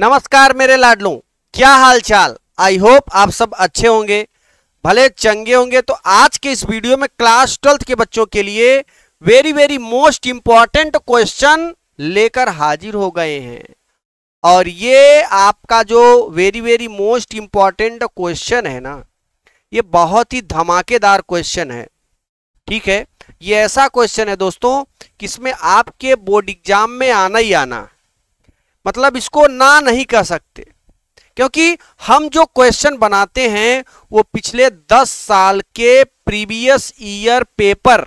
नमस्कार मेरे लाडलू क्या हाल चाल आई होप आप सब अच्छे होंगे भले चंगे होंगे तो आज के इस वीडियो में क्लास ट्वेल्थ के बच्चों के लिए very very most important question लेकर हाजिर हो गए हैं और ये आपका जो very very most important question है ना ये बहुत ही धमाकेदार क्वेश्चन है ठीक है ये ऐसा क्वेश्चन है दोस्तों किसमें आपके बोर्ड एग्जाम में आना ही आना मतलब इसको ना नहीं कह सकते क्योंकि हम जो क्वेश्चन बनाते हैं वो पिछले दस साल के प्रीवियस ईयर पेपर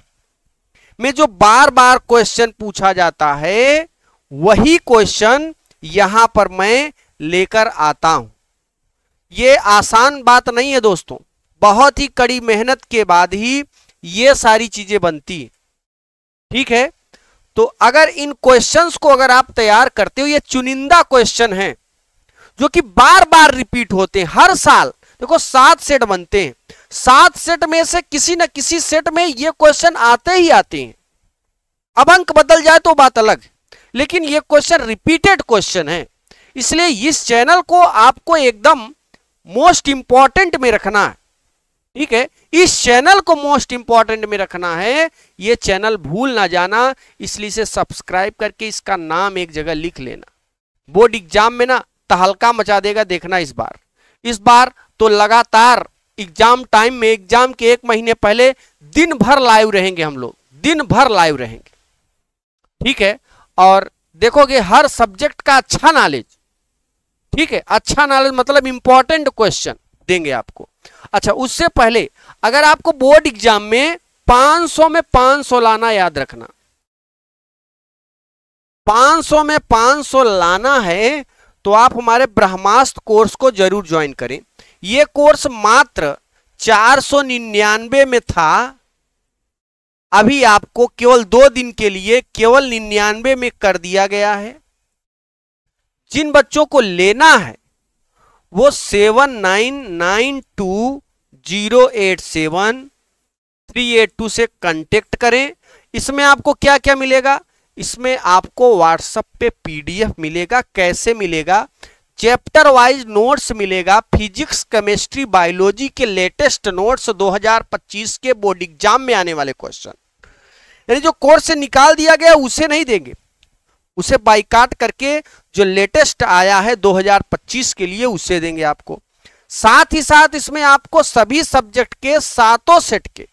में जो बार बार क्वेश्चन पूछा जाता है वही क्वेश्चन यहां पर मैं लेकर आता हूं ये आसान बात नहीं है दोस्तों बहुत ही कड़ी मेहनत के बाद ही ये सारी चीजें बनती ठीक है तो अगर इन क्वेश्चंस को अगर आप तैयार करते हो ये चुनिंदा क्वेश्चन हैं जो कि बार बार रिपीट होते हैं हर साल देखो सात सेट बनते हैं सात सेट में से किसी न किसी सेट में ये क्वेश्चन आते ही आते हैं अब अंक बदल जाए तो बात अलग लेकिन ये क्वेश्चन रिपीटेड क्वेश्चन है इसलिए इस चैनल को आपको एकदम मोस्ट इंपॉर्टेंट में रखना है ठीक है इस चैनल को मोस्ट इंपॉर्टेंट में रखना है ये चैनल भूल ना जाना इसलिए से सब्सक्राइब करके इसका नाम एक जगह लिख लेना बोर्ड एग्जाम में ना तहलका मचा देगा देखना इस बार इस बार तो लगातार एग्जाम टाइम में एग्जाम के एक महीने पहले दिन भर लाइव रहेंगे हम लोग दिन भर लाइव रहेंगे ठीक है और देखोगे हर सब्जेक्ट का अच्छा नॉलेज ठीक है अच्छा नॉलेज मतलब इंपॉर्टेंट क्वेश्चन देंगे आपको अच्छा उससे पहले अगर आपको बोर्ड एग्जाम में 500 में 500 लाना याद रखना 500 में 500 लाना है तो आप हमारे ब्रह्मास्त्र कोर्स को जरूर ज्वाइन करें यह कोर्स मात्र 499 में था अभी आपको केवल दो दिन के लिए केवल निन्यानवे में कर दिया गया है जिन बच्चों को लेना है वो seven nine nine two zero eight seven three eight two से कांटेक्ट करें इसमें आपको क्या क्या मिलेगा इसमें आपको व्हाट्सएप पे पीडीएफ मिलेगा कैसे मिलेगा चैप्टर वाइज नोट्स मिलेगा फिजिक्स केमिस्ट्री बायोलॉजी के लेटेस्ट नोट्स 2025 के बोर्ड एग्जाम में आने वाले क्वेश्चन यानी जो कोर्स से निकाल दिया गया उसे नहीं देंगे उसे बाइकाट करके जो लेटेस्ट आया है 2025 के लिए उसे देंगे आपको साथ ही साथ इसमें आपको सभी सब्जेक्ट के सातों सेट के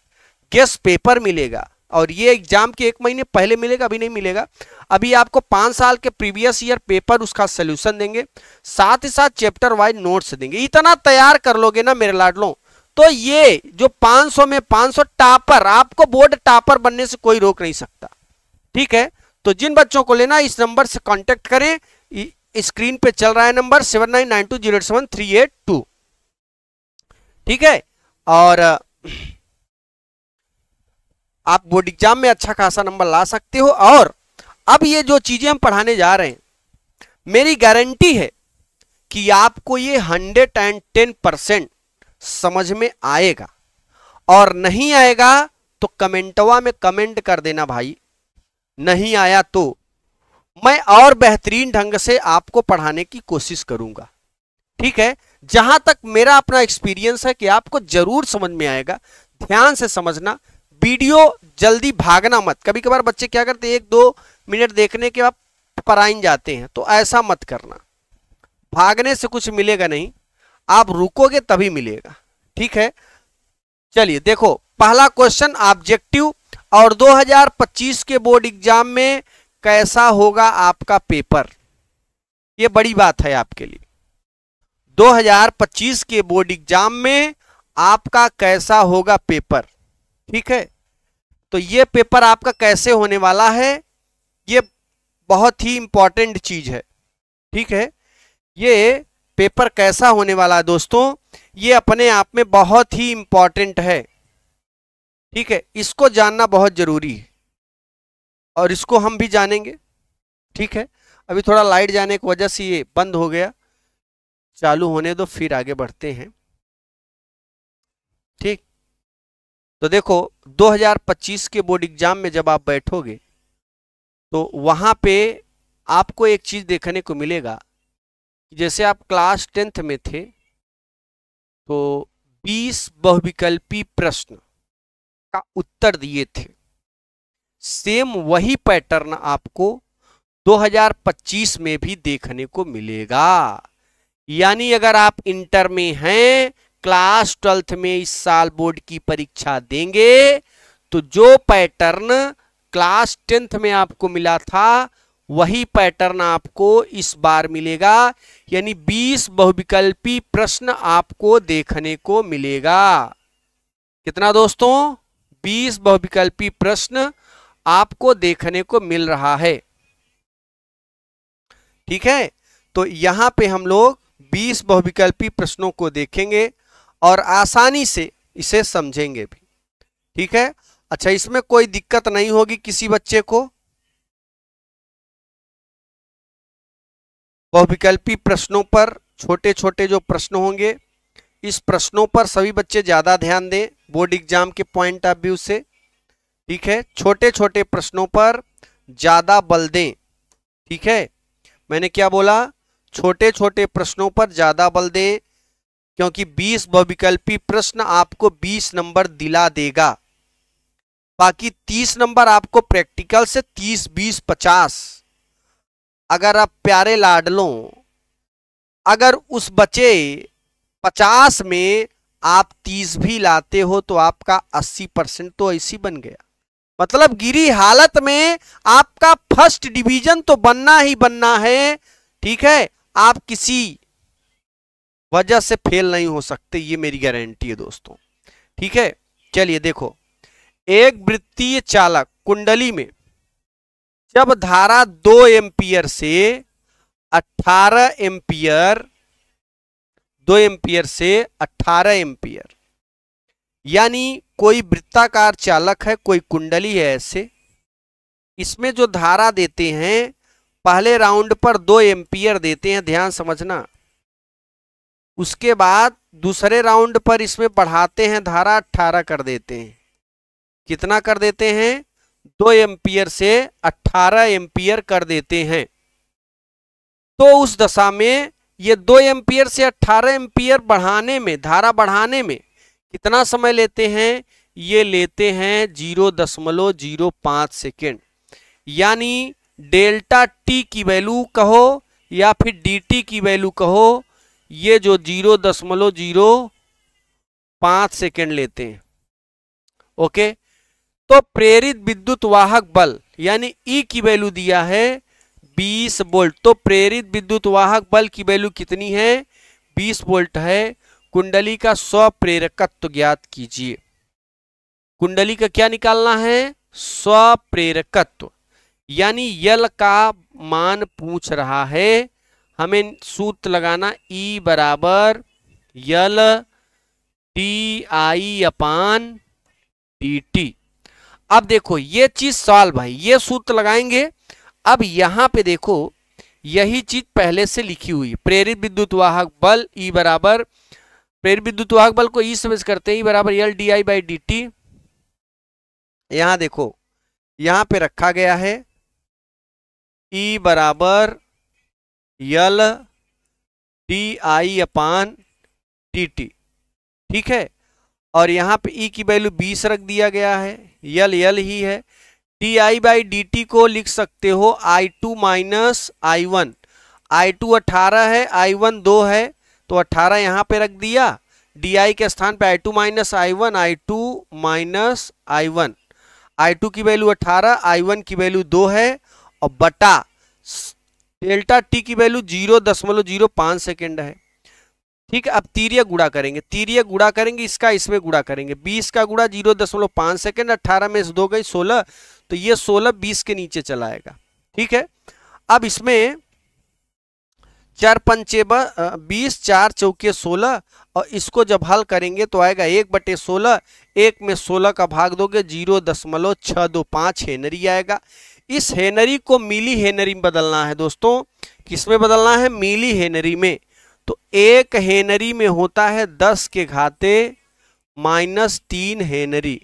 गेस्ट पेपर मिलेगा और ये एग्जाम के एक महीने पहले मिलेगा अभी नहीं मिलेगा अभी आपको पांच साल के प्रीवियस ईयर पेपर उसका सोल्यूशन देंगे साथ ही साथ चैप्टर वाइज नोट्स देंगे इतना तैयार कर लोगे ना मेरे लाडलो तो ये जो 500 में 500 टॉपर आपको बोर्ड टॉपर बनने से कोई रोक नहीं सकता ठीक है तो जिन बच्चों को लेना इस नंबर से कॉन्टेक्ट करें स्क्रीन पे चल रहा है number seven nine nine two zero seven three eight two ठीक है और आप बोर्ड एग्जाम में अच्छा खासा नंबर ला सकते हो और अब ये जो चीज़ें हम पढ़ाने जा रहे हैं मेरी गारंटी है कि आपको ये हंड्रेड एंड टेन परसेंट समझ में आएगा और नहीं आएगा तो कमेंटवा में कमेंट कर देना भाई नहीं आया तो मैं और बेहतरीन ढंग से आपको पढ़ाने की कोशिश करूंगा ठीक है जहां तक मेरा अपना एक्सपीरियंस है कि आपको जरूर समझ में आएगा ध्यान से समझना वीडियो जल्दी भागना मत कभी कभार बच्चे क्या करते हैं एक दो मिनट देखने के बाद पराइन जाते हैं तो ऐसा मत करना भागने से कुछ मिलेगा नहीं आप रुकोगे तभी मिलेगा ठीक है चलिए देखो पहला क्वेश्चन ऑब्जेक्टिव और 2025 के बोर्ड एग्जाम में कैसा होगा आपका पेपर ये बड़ी बात है आपके लिए 2025 के बोर्ड एग्जाम में आपका कैसा होगा पेपर ठीक है तो ये पेपर आपका कैसे होने वाला है ये बहुत ही इंपॉर्टेंट चीज है ठीक है ये पेपर कैसा होने वाला है दोस्तों ये अपने आप में बहुत ही इंपॉर्टेंट है ठीक है इसको जानना बहुत ज़रूरी है और इसको हम भी जानेंगे ठीक है अभी थोड़ा लाइट जाने की वजह से ये बंद हो गया चालू होने दो फिर आगे बढ़ते हैं ठीक तो देखो 2025 के बोर्ड एग्जाम में जब आप बैठोगे तो वहां पे आपको एक चीज़ देखने को मिलेगा जैसे आप क्लास टेंथ में थे तो 20 बहुविकल्पी प्रश्न का उत्तर दिए थे सेम वही पैटर्न आपको 2025 में भी देखने को मिलेगा यानी अगर आप इंटर में हैं क्लास ट्वेल्थ में इस साल बोर्ड की परीक्षा देंगे तो जो पैटर्न क्लास टेंथ में आपको मिला था वही पैटर्न आपको इस बार मिलेगा यानी 20 बहुविकल्पी प्रश्न आपको देखने को मिलेगा कितना दोस्तों 20 बहुविकल्पी प्रश्न आपको देखने को मिल रहा है ठीक है तो यहां पे हम लोग 20 बहुविकल्पी प्रश्नों को देखेंगे और आसानी से इसे समझेंगे भी ठीक है अच्छा इसमें कोई दिक्कत नहीं होगी किसी बच्चे को बहुविकल्पी प्रश्नों पर छोटे छोटे जो प्रश्न होंगे इस प्रश्नों पर सभी बच्चे ज़्यादा ध्यान दें बोर्ड एग्जाम के पॉइंट ऑफ व्यू से ठीक है छोटे छोटे प्रश्नों पर ज़्यादा बल दें ठीक है मैंने क्या बोला छोटे छोटे प्रश्नों पर ज़्यादा बल दें क्योंकि 20 बहुविकल्पी प्रश्न आपको 20 नंबर दिला देगा बाकी 30 नंबर आपको प्रैक्टिकल से 30, 20, 50 अगर आप प्यारे लाडलों अगर उस बच्चे पचास में आप तीस भी लाते हो तो आपका अस्सी परसेंट तो ऐसी बन गया मतलब गिरी हालत में आपका फर्स्ट डिवीजन तो बनना ही बनना है ठीक है आप किसी वजह से फेल नहीं हो सकते ये मेरी गारंटी है दोस्तों ठीक है चलिए देखो एक वृत्तीय चालक कुंडली में जब धारा दो एम्पियर से 18 एम्पियर दो एम्पियर से अट्ठारह एम्पियर यानी कोई वृत्ताकार चालक है कोई कुंडली है ऐसे इसमें जो धारा देते हैं पहले राउंड पर दो एम्पियर देते हैं ध्यान समझना उसके बाद दूसरे राउंड पर इसमें बढ़ाते हैं धारा अट्ठारह कर देते हैं कितना कर देते हैं दो एम्पियर से अट्ठारह एम्पियर कर देते हैं तो उस दशा में ये दो एम्पियर से अट्ठारह एम्पियर बढ़ाने में धारा बढ़ाने में कितना समय लेते हैं ये लेते हैं जीरो दशमलव जीरो पाँच सेकेंड यानी डेल्टा टी की वैल्यू कहो या फिर डी की वैल्यू कहो ये जो जीरो दशमलव जीरो पाँच सेकेंड लेते हैं ओके तो प्रेरित विद्युत वाहक बल यानी ई की वैल्यू दिया है 20 वोल्ट तो प्रेरित विद्युत वाहक बल की वैल्यू कितनी है 20 वोल्ट है कुंडली का स्व प्रेरकत्व ज्ञात कीजिए कुंडली का क्या निकालना है स्व प्रेरकत्व यानी यल का मान पूछ रहा है हमें सूत्र लगाना ई e बराबर L T I upon T T अब देखो ये चीज सॉल्व है ये सूत्र लगाएंगे अब यहां पे देखो यही चीज पहले से लिखी हुई प्रेरित विद्युत वाहक बल ई e बराबर प्रेरित विद्युत वाहक बल को ई e समझ करते हैं ई e बराबर L D I by D T यहां देखो यहां पे रखा गया है ई बराबर L D I upon T T ठीक है और यहां पे ई की वैल्यू बीस रख दिया गया है यल यल ही है D I by D T को लिख सकते हो I two minus I one I two अठारह है आई वन दो है तो अट्ठारह यहाँ पे रख दिया डी आई के स्थान पे I two minus I one I two minus I one I two की वैल्यू अट्ठारह आई वन की वैल्यू दो है और बटा डेल्टा टी की वैल्यू जीरो दशमलव जीरो पाँच सेकेंड है ठीक है अब तीरिया गुड़ा करेंगे तीरिय गुड़ा करेंगे इसका इसमें गुड़ा करेंगे बीस का गुड़ा जीरो दशमलव पाँच सेकेंड अट्ठारह में से दो गई सोलह तो ये 16 20 के नीचे चलाएगा ठीक है अब इसमें चार पंचे बीस चार चौके सोलह और इसको जब हल करेंगे तो आएगा एक बटे सोलह एक में सोलह का भाग दोगे जीरो दशमलव छः दो पाँच हेनरी आएगा इस हेनरी को मिली हेनरी में बदलना है दोस्तों किसमें बदलना है मिली हेनरी में तो एक हेनरी में होता है दस के घाते माइनस तीन हेनरी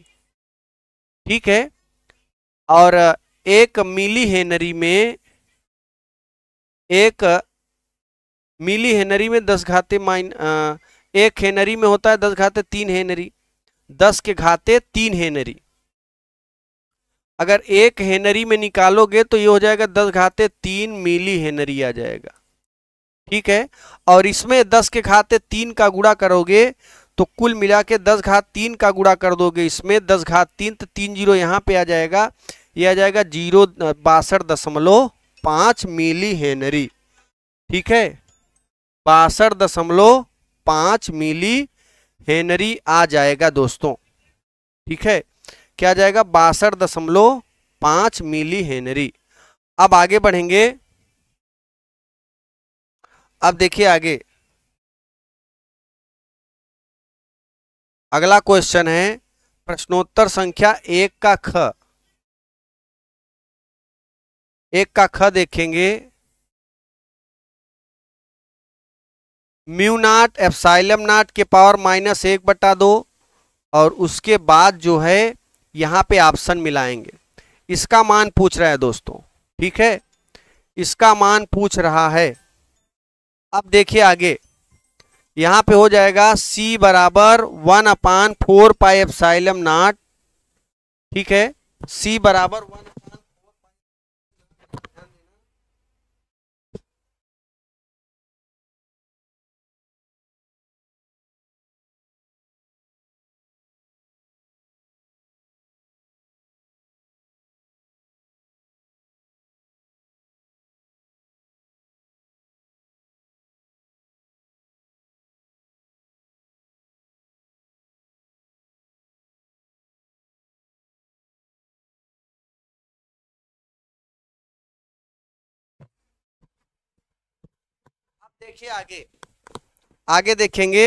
ठीक है और एक मिली हेनरी में एक मिली हेनरी में दस घाते माइन एक हेनरी में होता है दस घाते तीन हेनरी दस के घाते तीन हेनरी अगर एक हेनरी में निकालोगे तो ये हो जाएगा दस घाते तीन मिली हेनरी आ जाएगा ठीक है और इसमें दस के घाते तीन का गुड़ा करोगे तो कुल मिला के दस घात तीन का गुड़ा कर दोगे इसमें दस घात तीन तो तीन जीरो यहाँ पे आ जाएगा यह आ जाएगा जीरो बासठ दशमलव पाँच मिली हेनरी ठीक है बासठ दशमलव पाँच मिली हेनरी आ जाएगा दोस्तों ठीक है क्या जाएगा बासठ दशमलव पाँच मिली हेनरी अब आगे बढ़ेंगे अब देखिए आगे अगला क्वेश्चन है प्रश्नोत्तर संख्या एक का ख एक का ख देखेंगे म्यू नाट एफसाइलम नाट के पावर माइनस एक बटा दो और उसके बाद जो है यहां पे ऑप्शन मिलाएंगे इसका मान पूछ रहा है दोस्तों ठीक है इसका मान पूछ रहा है अब देखिए आगे यहां पे हो जाएगा C बराबर वन अपान फोर पाई एफसाइलम नाट ठीक है C बराबर वन देखिए आगे आगे देखेंगे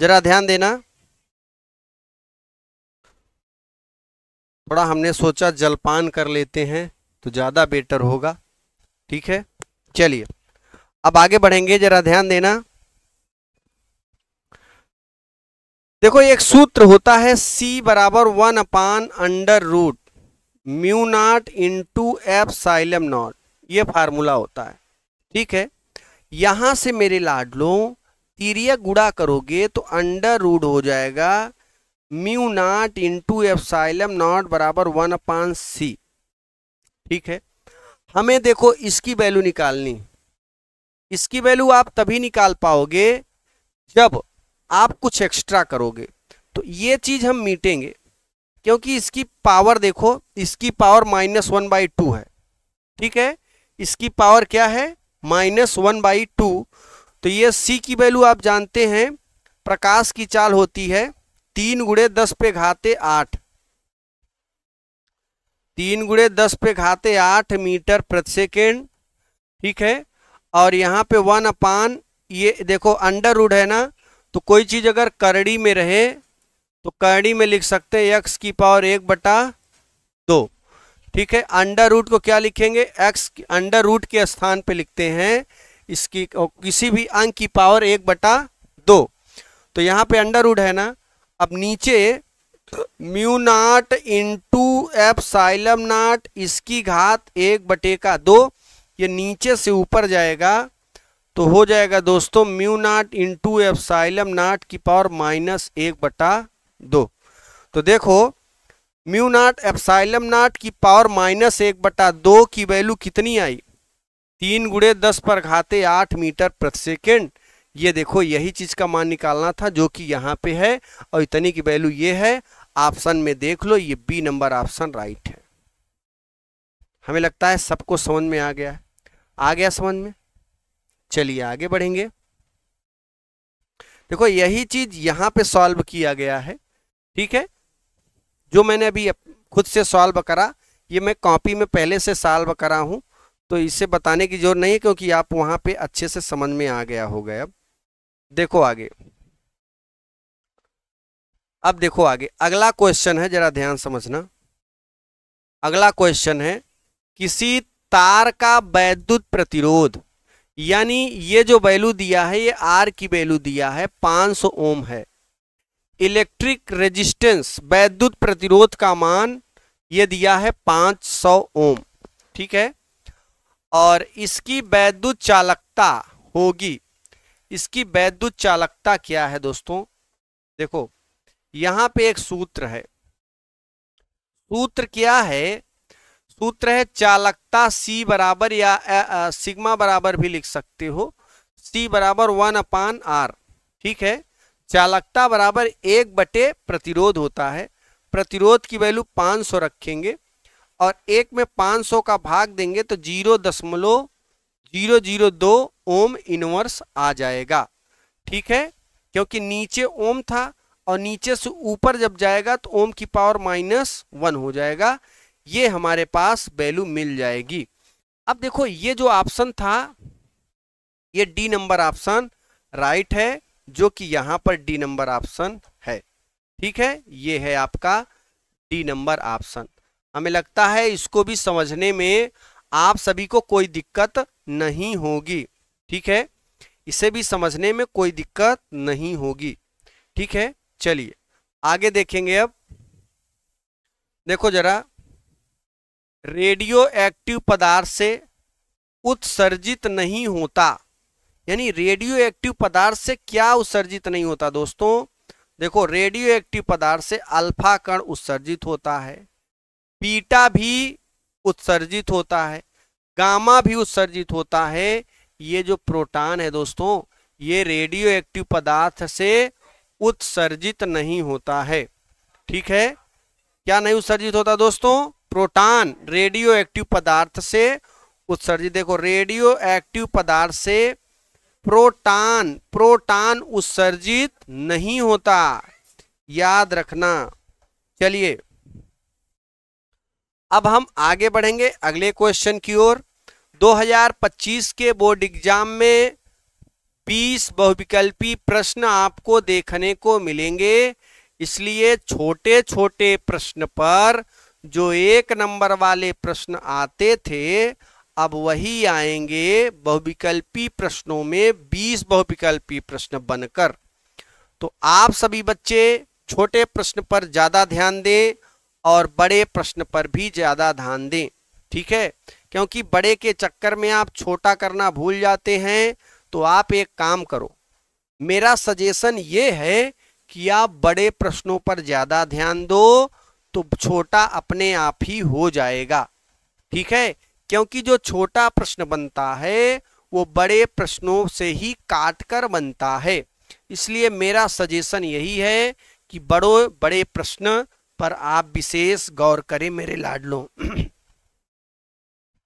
जरा ध्यान देना थोड़ा हमने सोचा जलपान कर लेते हैं तो ज़्यादा बेटर होगा ठीक है चलिए अब आगे बढ़ेंगे जरा ध्यान देना देखो एक सूत्र होता है c बराबर one upon under root mu naught into epsilon naught ये फार्मूला होता है ठीक है यहां से मेरे लाडलो तीरिया गुड़ा करोगे तो अंडर रूड हो जाएगा mu two into epsilon naught बराबर वन अपान सी ठीक है हमें देखो इसकी वैल्यू निकालनी इसकी वैल्यू आप तभी निकाल पाओगे जब आप कुछ एक्स्ट्रा करोगे तो ये चीज़ हम मीटेंगे क्योंकि इसकी पावर देखो इसकी power minus one by two है ठीक है इसकी पावर क्या है माइनस वन बाई टू तो ये सी की वैल्यू आप जानते हैं प्रकाश की चाल होती है तीन गुड़े दस पे घाते आठ तीन गुड़े दस पे घाते आठ मीटर प्रति सेकेंड ठीक है और यहाँ पे वन अपान ये देखो अंडर रूड है ना तो कोई चीज़ अगर करड़ी में रहे तो करड़ी में लिख सकते हैं एक्स की पावर एक बटा ठीक है अंडर रूट को क्या लिखेंगे एक्स अंडर रूट के स्थान पे लिखते हैं इसकी किसी भी अंक की पावर एक बटा दो तो यहाँ पे अंडर रूट है ना अब नीचे mu naught into epsilon naught इसकी घात एक बटे का दो ये नीचे से ऊपर जाएगा तो हो जाएगा दोस्तों mu naught into epsilon naught की पावर माइनस एक बटा दो तो देखो म्यू नाट एप्साइलम नाट की पावर माइनस एक बटा दो की वैल्यू कितनी आई तीन गुड़े दस पर घाते आठ मीटर प्रति सेकेंड ये देखो यही चीज़ का मान निकालना था जो कि यहाँ पे है और इतनी की वैल्यू ये है ऑप्शन में देख लो ये बी नंबर ऑप्शन राइट है हमें लगता है सबको समझ में आ गया आ गया समझ में चलिए आगे बढ़ेंगे देखो यही चीज़ यहाँ पे सॉल्व किया गया है ठीक है जो मैंने अभी खुद से सॉल्व करा ये मैं कॉपी में पहले से सॉल्व करा हूँ तो इसे बताने की जरूरत नहीं है क्योंकि आप वहाँ पे अच्छे से समझ में आ गया हो गए अब देखो आगे अब देखो आगे अगला क्वेश्चन है जरा ध्यान समझना अगला क्वेश्चन है किसी तार का वैद्युत प्रतिरोध यानी ये जो वैल्यू दिया है ये आर की वैल्यू दिया है 500 ओम है इलेक्ट्रिक रेजिस्टेंस वैद्युत प्रतिरोध का मान ये दिया है 500 ओम ठीक है और इसकी वैद्युत चालकता होगी इसकी वैद्युत चालकता क्या है दोस्तों देखो यहां पे एक सूत्र है सूत्र क्या है सूत्र है चालकता C बराबर या आ, आ, सिग्मा बराबर भी लिख सकते हो C बराबर वन अपान आर ठीक है चालकता बराबर एक बटे प्रतिरोध होता है प्रतिरोध की वैल्यू 500 रखेंगे और एक में 500 का भाग देंगे तो जीरो दशमलव जीरो जीरो दो ओम इनवर्स आ जाएगा ठीक है क्योंकि नीचे ओम था और नीचे से ऊपर जब जाएगा तो ओम की पावर माइनस वन हो जाएगा ये हमारे पास वैल्यू मिल जाएगी अब देखो ये जो ऑप्शन था ये डी नंबर ऑप्शन राइट है जो कि यहां पर डी नंबर ऑप्शन है ठीक है ये है आपका डी नंबर ऑप्शन हमें लगता है इसको भी समझने में आप सभी को कोई दिक्कत नहीं होगी ठीक है इसे भी समझने में कोई दिक्कत नहीं होगी ठीक है चलिए आगे देखेंगे अब देखो जरा रेडियो एक्टिव पदार्थ से उत्सर्जित नहीं होता यानी रेडियो एक्टिव पदार्थ से क्या उत्सर्जित नहीं होता दोस्तों देखो रेडियो एक्टिव पदार्थ से अल्फा कण उत्सर्जित होता है पीटा भी उत्सर्जित होता है गामा भी उत्सर्जित होता है ये जो प्रोटॉन है दोस्तों ये रेडियो एक्टिव पदार्थ से उत्सर्जित नहीं होता है ठीक है क्या नहीं उत्सर्जित होता दोस्तों प्रोटॉन रेडियो एक्टिव पदार्थ से उत्सर्जित देखो रेडियो एक्टिव पदार्थ से प्रोटान प्रोटान उत्सर्जित नहीं होता याद रखना चलिए अब हम आगे बढ़ेंगे अगले क्वेश्चन की ओर 2025 के बोर्ड एग्जाम में 20 बहुविकल्पी प्रश्न आपको देखने को मिलेंगे इसलिए छोटे छोटे प्रश्न पर जो एक नंबर वाले प्रश्न आते थे अब वही आएंगे बहुविकल्पी प्रश्नों में 20 बहुविकल्पी प्रश्न बनकर तो आप सभी बच्चे छोटे प्रश्न पर ज़्यादा ध्यान दें और बड़े प्रश्न पर भी ज़्यादा ध्यान दें ठीक है क्योंकि बड़े के चक्कर में आप छोटा करना भूल जाते हैं तो आप एक काम करो मेरा सजेशन ये है कि आप बड़े प्रश्नों पर ज़्यादा ध्यान दो तो छोटा अपने आप ही हो जाएगा ठीक है क्योंकि जो छोटा प्रश्न बनता है वो बड़े प्रश्नों से ही काट कर बनता है इसलिए मेरा सजेशन यही है कि बड़ो बड़े प्रश्न पर आप विशेष गौर करें मेरे लाडलो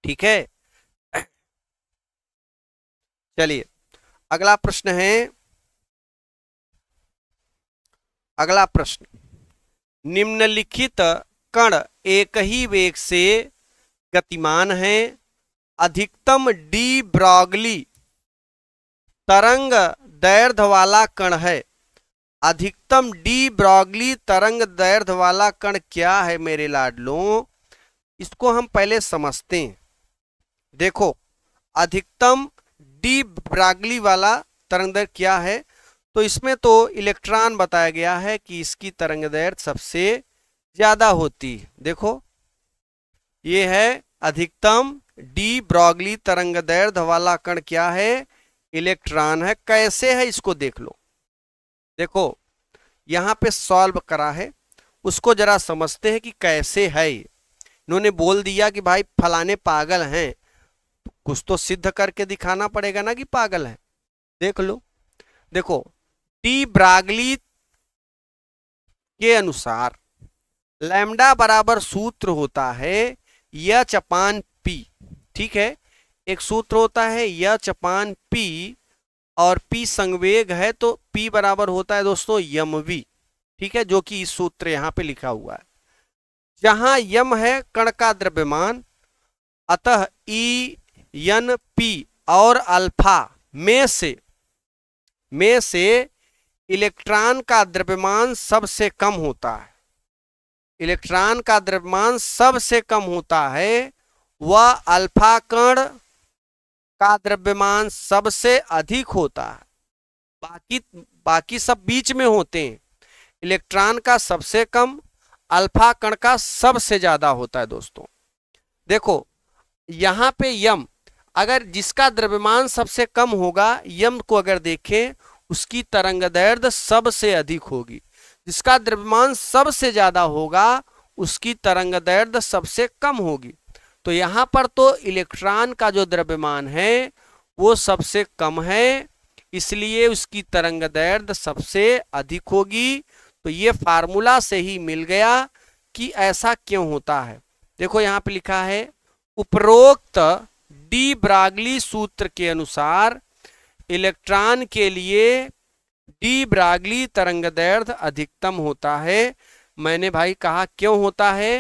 ठीक है चलिए अगला प्रश्न है अगला प्रश्न निम्नलिखित कण एक ही वेग से गतिमान हैं अधिकतम डी ब्रॉगली तरंग दैर्ध वाला कण है अधिकतम डी ब्रॉगली तरंग दैर्ध वाला कण क्या है मेरे लाडलो इसको हम पहले समझते हैं देखो अधिकतम डी ब्रागली वाला तरंग दैर्ध क्या है तो इसमें तो इलेक्ट्रॉन बताया गया है कि इसकी तरंग दैर्ध सबसे ज़्यादा होती है देखो ये है अधिकतम डी ब्रॉगली तरंग दैर्ध वाला कण क्या है इलेक्ट्रॉन है कैसे है इसको देख लो देखो यहाँ पे सॉल्व करा है उसको जरा समझते हैं कि कैसे है इन्होंने बोल दिया कि भाई फलाने पागल हैं कुछ तो सिद्ध करके दिखाना पड़ेगा ना कि पागल है देख लो देखो टी ब्रागली के अनुसार लैम्डा बराबर सूत्र होता है य चपान पी ठीक है एक सूत्र होता है य चपान पी और पी संवेग है तो पी बराबर होता है दोस्तों यम वी ठीक है जो कि इस सूत्र यहाँ पे लिखा हुआ है जहां यम है कण का द्रव्यमान अतः ई यन पी और अल्फा में से में से इलेक्ट्रॉन का द्रव्यमान सबसे कम होता है इलेक्ट्रॉन का द्रव्यमान सबसे कम होता है वह अल्फा कण का द्रव्यमान सबसे अधिक होता है बाकी बाकी सब बीच में होते हैं इलेक्ट्रॉन का सबसे कम अल्फा कण का सबसे ज्यादा होता है दोस्तों देखो यहाँ पे यम अगर जिसका द्रव्यमान सबसे कम होगा यम को अगर देखें उसकी तरंग दर्द सबसे अधिक होगी जिसका द्रव्यमान सबसे ज़्यादा होगा उसकी तरंग दर्द सबसे कम होगी तो यहाँ पर तो इलेक्ट्रॉन का जो द्रव्यमान है वो सबसे कम है इसलिए उसकी तरंग दर्द सबसे अधिक होगी तो ये फार्मूला से ही मिल गया कि ऐसा क्यों होता है देखो यहाँ पे लिखा है उपरोक्त डी ब्रागली सूत्र के अनुसार इलेक्ट्रॉन के लिए डी ब्रागली तरंग तरंगदैर्ध अधिकतम होता है मैंने भाई कहा क्यों होता है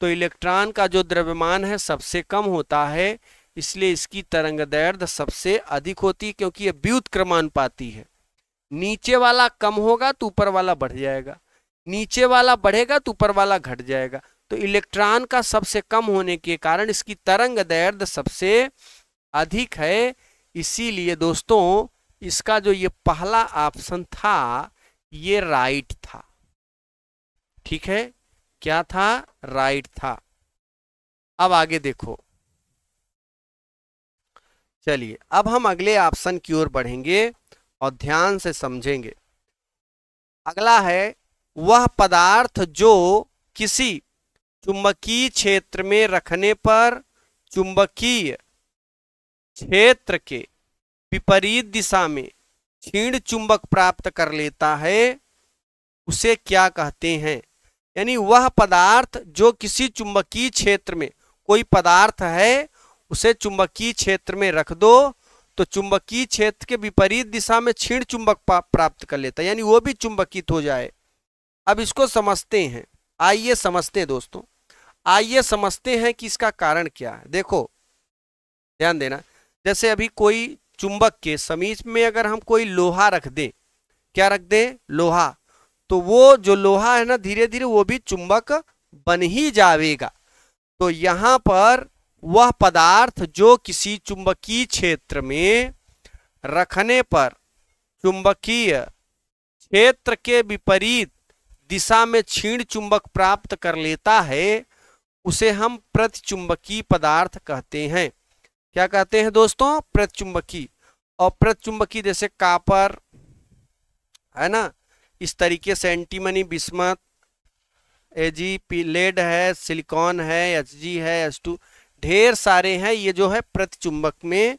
तो इलेक्ट्रॉन का जो द्रव्यमान है सबसे कम होता है इसलिए इसकी तरंग तरंगदैर्ध सबसे अधिक होती है क्योंकि यह व्युत पाती है नीचे वाला कम होगा तो ऊपर वाला बढ़ जाएगा नीचे वाला बढ़ेगा तो ऊपर वाला घट जाएगा तो इलेक्ट्रॉन का सबसे कम होने के कारण इसकी तरंग दैर्ध सबसे अधिक है इसीलिए दोस्तों इसका जो ये पहला ऑप्शन था ये राइट था ठीक है क्या था राइट था अब आगे देखो चलिए अब हम अगले ऑप्शन की ओर बढ़ेंगे और ध्यान से समझेंगे अगला है वह पदार्थ जो किसी चुंबकीय क्षेत्र में रखने पर चुंबकीय क्षेत्र के विपरीत दिशा में क्षीण चुंबक प्राप्त कर लेता है उसे क्या कहते हैं यानी वह पदार्थ जो किसी चुंबकीय क्षेत्र में कोई पदार्थ है उसे चुंबकीय क्षेत्र में रख दो तो चुंबकीय क्षेत्र के विपरीत दिशा में क्षीण चुंबक प्राप्त कर लेता है यानी वो भी चुंबकित हो जाए अब इसको समझते हैं आइए समझते हैं दोस्तों आइए समझते हैं कि इसका कारण क्या है देखो ध्यान देना जैसे अभी कोई चुंबक के समीप में अगर हम कोई लोहा रख दें क्या रख दें लोहा तो वो जो लोहा है ना धीरे धीरे वो भी चुंबक बन ही जाएगा तो यहाँ पर वह पदार्थ जो किसी चुंबकीय क्षेत्र में रखने पर चुंबकीय क्षेत्र के विपरीत दिशा में क्षीण चुंबक प्राप्त कर लेता है उसे हम प्रतिचुंबकीय पदार्थ कहते हैं क्या कहते हैं दोस्तों प्रतचुंबकी और प्रतचुंबकी जैसे कापर है ना इस तरीके से एंटीमनी बिस्मत एजी लेड है सिलिकॉन है एच जी है एच टू ढेर सारे हैं ये जो है प्रतिचुंबक में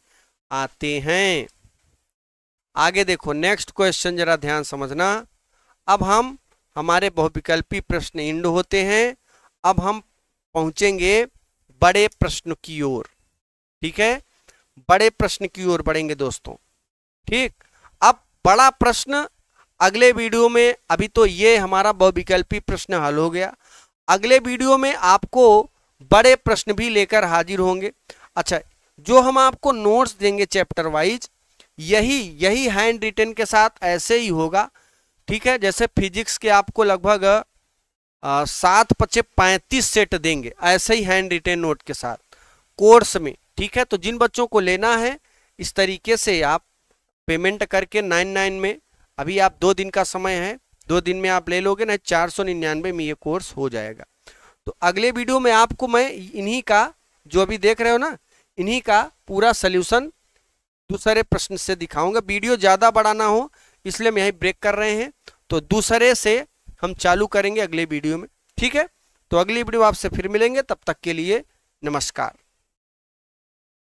आते हैं आगे देखो नेक्स्ट क्वेश्चन जरा ध्यान समझना अब हम हमारे बहुविकल्पी प्रश्न इंड होते हैं अब हम पहुंचेंगे बड़े प्रश्न की ओर ठीक है बड़े प्रश्न की ओर बढ़ेंगे दोस्तों ठीक अब बड़ा प्रश्न अगले वीडियो में अभी तो ये हमारा बहुविकल्पी प्रश्न हल हो गया अगले वीडियो में आपको बड़े प्रश्न भी लेकर हाजिर होंगे अच्छा जो हम आपको नोट्स देंगे चैप्टर वाइज यही यही हैंड रिटर्न के साथ ऐसे ही होगा ठीक है जैसे फिजिक्स के आपको लगभग सात पचे पैंतीस सेट देंगे ऐसे ही हैंड रिटर्न नोट के साथ कोर्स में ठीक है तो जिन बच्चों को लेना है इस तरीके से आप पेमेंट करके नाइन नाइन में अभी आप दो दिन का समय है दो दिन में आप ले लोगे ना चार सौ निन्यानवे में ये कोर्स हो जाएगा तो अगले वीडियो में आपको मैं इन्हीं का जो अभी देख रहे हो ना इन्हीं का पूरा सल्यूशन दूसरे प्रश्न से दिखाऊंगा वीडियो ज़्यादा बड़ा ना हो इसलिए हम यहीं ब्रेक कर रहे हैं तो दूसरे से हम चालू करेंगे अगले वीडियो में ठीक है तो अगली वीडियो आपसे फिर मिलेंगे तब तक के लिए नमस्कार